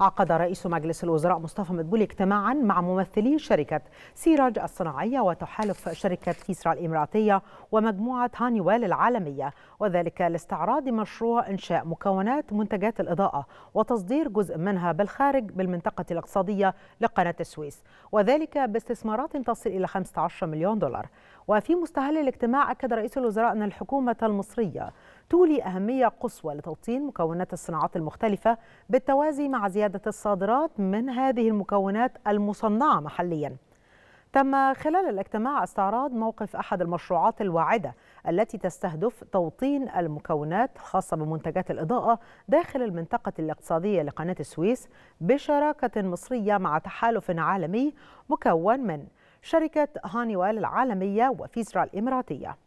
عقد رئيس مجلس الوزراء مصطفى مدبولي اجتماعا مع ممثلي شركة سيراج الصناعية وتحالف شركة كيسرا الإماراتية ومجموعة هانيوال العالمية وذلك لاستعراض مشروع إنشاء مكونات منتجات الإضاءة وتصدير جزء منها بالخارج بالمنطقة الاقتصادية لقناة السويس وذلك باستثمارات تصل إلى 15 مليون دولار وفي مستهل الاجتماع أكد رئيس الوزراء أن الحكومة المصرية تولي أهمية قصوى لتوطين مكونات الصناعات المختلفة بالتوازي مع زيادة الصادرات من هذه المكونات المصنعة محلياً تم خلال الاجتماع استعراض موقف أحد المشروعات الواعدة التي تستهدف توطين المكونات الخاصة بمنتجات الإضاءة داخل المنطقة الاقتصادية لقناة السويس بشراكة مصرية مع تحالف عالمي مكون من شركة هانيوال العالمية وفيزرا الإماراتية